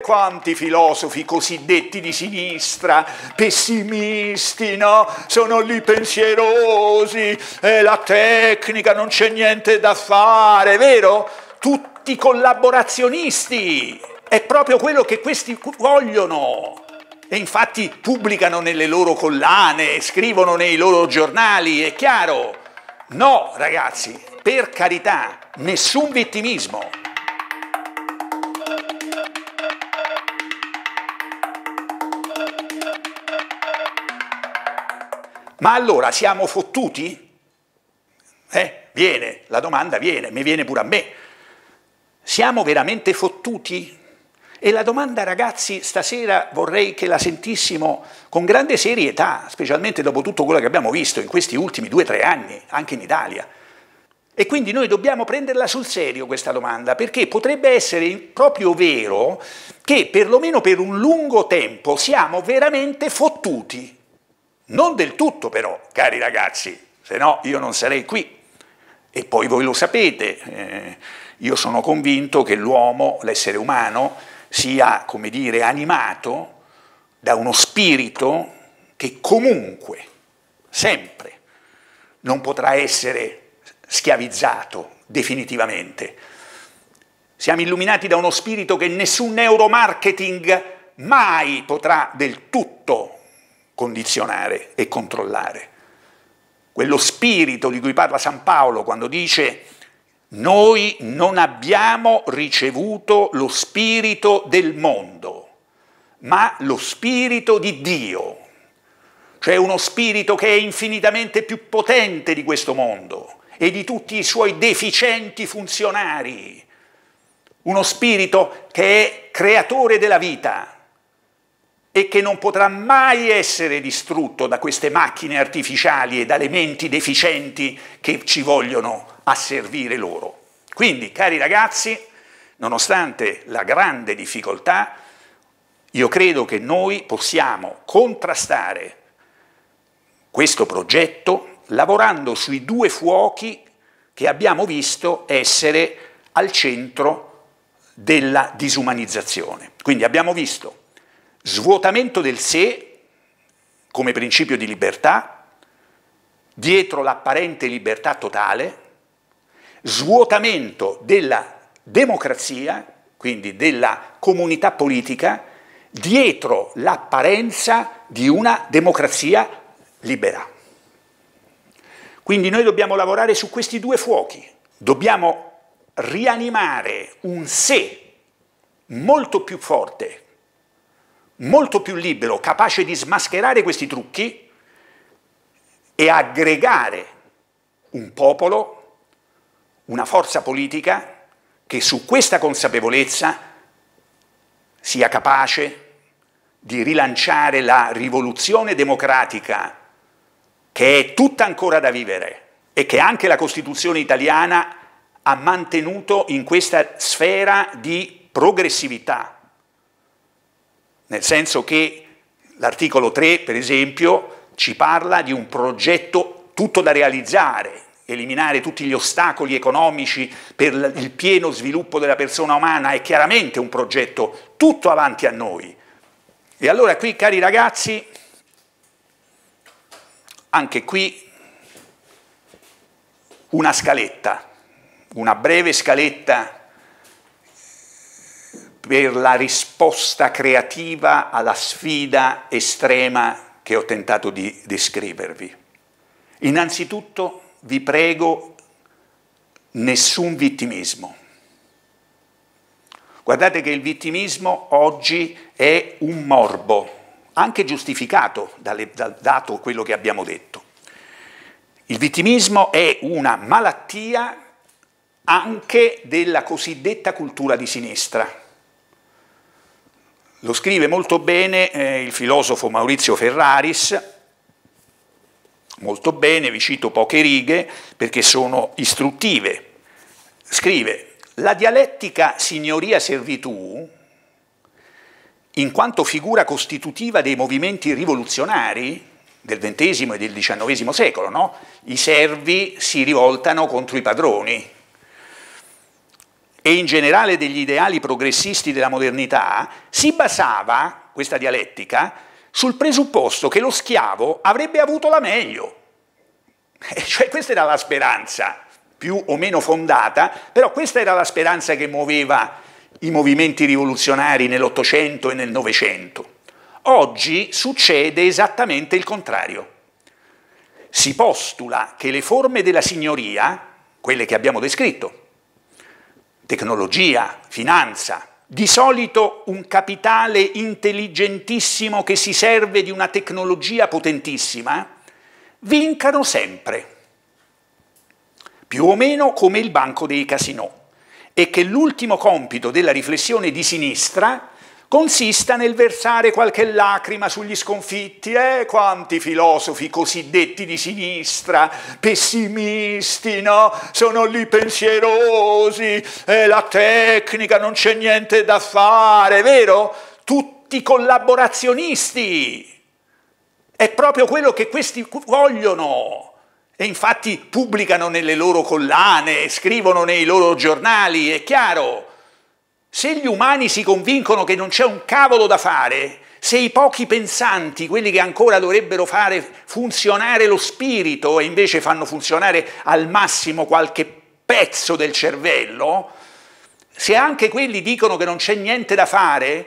Quanti filosofi cosiddetti di sinistra, pessimisti, no? Sono lì pensierosi, è la tecnica, non c'è niente da fare, vero? Tutti collaborazionisti, è proprio quello che questi vogliono. E infatti pubblicano nelle loro collane, scrivono nei loro giornali, è chiaro? No, ragazzi, per carità, nessun vittimismo. Ma allora siamo fottuti? Eh, viene, la domanda viene, mi viene pure a me. Siamo veramente fottuti? E la domanda, ragazzi, stasera vorrei che la sentissimo con grande serietà, specialmente dopo tutto quello che abbiamo visto in questi ultimi due o tre anni, anche in Italia. E quindi noi dobbiamo prenderla sul serio questa domanda, perché potrebbe essere proprio vero che perlomeno per un lungo tempo siamo veramente fottuti. Non del tutto però, cari ragazzi, se no io non sarei qui. E poi voi lo sapete, eh, io sono convinto che l'uomo, l'essere umano, sia, come dire, animato da uno spirito che comunque, sempre, non potrà essere schiavizzato definitivamente. Siamo illuminati da uno spirito che nessun neuromarketing mai potrà del tutto condizionare e controllare. Quello spirito di cui parla San Paolo quando dice noi non abbiamo ricevuto lo spirito del mondo, ma lo spirito di Dio, cioè uno spirito che è infinitamente più potente di questo mondo e di tutti i suoi deficienti funzionari, uno spirito che è creatore della vita, e che non potrà mai essere distrutto da queste macchine artificiali e dalle menti deficienti che ci vogliono asservire loro. Quindi, cari ragazzi, nonostante la grande difficoltà, io credo che noi possiamo contrastare questo progetto lavorando sui due fuochi che abbiamo visto essere al centro della disumanizzazione. Quindi abbiamo visto svuotamento del sé come principio di libertà, dietro l'apparente libertà totale, svuotamento della democrazia, quindi della comunità politica, dietro l'apparenza di una democrazia libera. Quindi noi dobbiamo lavorare su questi due fuochi, dobbiamo rianimare un sé molto più forte molto più libero, capace di smascherare questi trucchi e aggregare un popolo, una forza politica che su questa consapevolezza sia capace di rilanciare la rivoluzione democratica che è tutta ancora da vivere e che anche la Costituzione italiana ha mantenuto in questa sfera di progressività nel senso che l'articolo 3, per esempio, ci parla di un progetto tutto da realizzare, eliminare tutti gli ostacoli economici per il pieno sviluppo della persona umana, è chiaramente un progetto tutto avanti a noi. E allora qui, cari ragazzi, anche qui una scaletta, una breve scaletta per la risposta creativa alla sfida estrema che ho tentato di descrivervi. Innanzitutto vi prego nessun vittimismo. Guardate che il vittimismo oggi è un morbo, anche giustificato dalle, da, dato quello che abbiamo detto. Il vittimismo è una malattia anche della cosiddetta cultura di sinistra lo scrive molto bene eh, il filosofo Maurizio Ferraris, molto bene, vi cito poche righe perché sono istruttive. Scrive, la dialettica signoria-servitù, in quanto figura costitutiva dei movimenti rivoluzionari del XX e del XIX secolo, no? i servi si rivoltano contro i padroni, e in generale degli ideali progressisti della modernità, si basava, questa dialettica, sul presupposto che lo schiavo avrebbe avuto la meglio. E cioè questa era la speranza, più o meno fondata, però questa era la speranza che muoveva i movimenti rivoluzionari nell'Ottocento e nel Novecento. Oggi succede esattamente il contrario. Si postula che le forme della signoria, quelle che abbiamo descritto, tecnologia, finanza, di solito un capitale intelligentissimo che si serve di una tecnologia potentissima, vincano sempre, più o meno come il banco dei casinò, e che l'ultimo compito della riflessione di sinistra consista nel versare qualche lacrima sugli sconfitti. Eh, quanti filosofi cosiddetti di sinistra, pessimisti, no? Sono lì pensierosi, eh, la tecnica, non c'è niente da fare, vero? Tutti collaborazionisti. È proprio quello che questi vogliono. E infatti pubblicano nelle loro collane, scrivono nei loro giornali, è chiaro. Se gli umani si convincono che non c'è un cavolo da fare, se i pochi pensanti, quelli che ancora dovrebbero fare funzionare lo spirito e invece fanno funzionare al massimo qualche pezzo del cervello, se anche quelli dicono che non c'è niente da fare,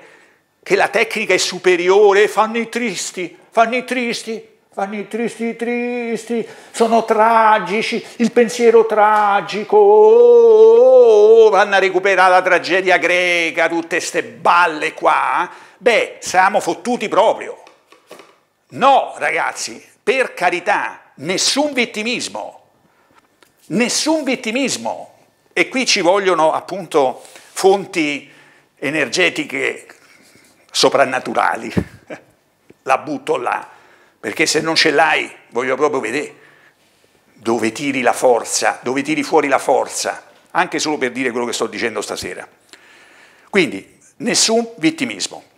che la tecnica è superiore, fanno i tristi, fanno i tristi, fanno i tristi tristi, sono tragici, il pensiero tragico, oh, oh, vanno a recuperare la tragedia greca, tutte ste balle qua, beh, siamo fottuti proprio. No, ragazzi, per carità, nessun vittimismo, nessun vittimismo. E qui ci vogliono appunto fonti energetiche soprannaturali. La butto là perché se non ce l'hai voglio proprio vedere dove tiri la forza, dove tiri fuori la forza, anche solo per dire quello che sto dicendo stasera. Quindi nessun vittimismo.